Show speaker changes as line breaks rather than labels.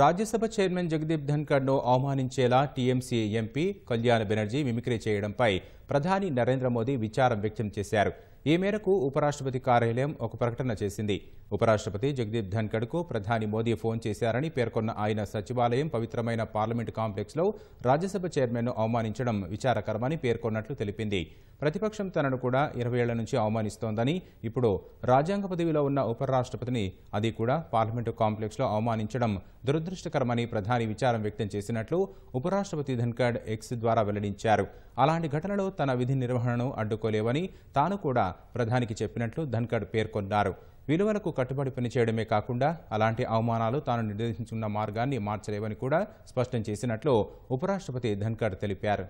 Rajya Sabha chairman Jagdeep ను అవమానించేలా TMC MP Kalyan Banerjee mimicry చేయడంపై ప్రధాని నరేంద్ర మోదీ విచారం వ్యక్తం చేశారు ఈ మేరకు ఉపరాష్ట్రపతి కార్యాలయం ఒక ప్రకటన చేసింది ఉపరాష్ట్రపతి జగదీప్ కు ప్రధాని మోదీ ఫోన్ చేశారని పేర్కొన్న ఆయన సచివాలయం పవిత్రమైన పార్లమెంట్ కాంప్లెక్స్లో రాజ్యసభ చైర్మన్ను అవమానించడం విచారకరమని పేర్కొన్నట్లు తెలిపింది ప్రతిపక్షం తనను కూడా ఇరవై ఏళ్ల నుంచి అవమానిస్తోందని ఇప్పుడు రాజ్యాంగ పదవిలో ఉన్న ఉపరాష్ట్రపతిని అది కూడా పార్లమెంటు కాంప్లెక్స్లో అవమానించడం దురదృష్టకరమని ప్రధాని విచారం వ్యక్తం చేసినట్లు ఉపరాష్ట్రపతి ధన్కడ్ ఎక్స్ ద్వారా వెల్లడించారు అలాంటి ఘటనలో తన విధి నిర్వహణను అడ్డుకోలేవని తాను కూడా ప్రధానికి చెప్పినట్లు ధన్కడ్ పేర్కొన్నారు విలువలకు కట్టుబడి పనిచేయడమే కాకుండా అలాంటి అవమానాలు తాను నిర్దేశించున్న మార్గాన్ని మార్చలేవని కూడా స్పష్టం చేసినట్లు ఉపరాష్ట్రపతి ధన్కడ్ తెలిపారు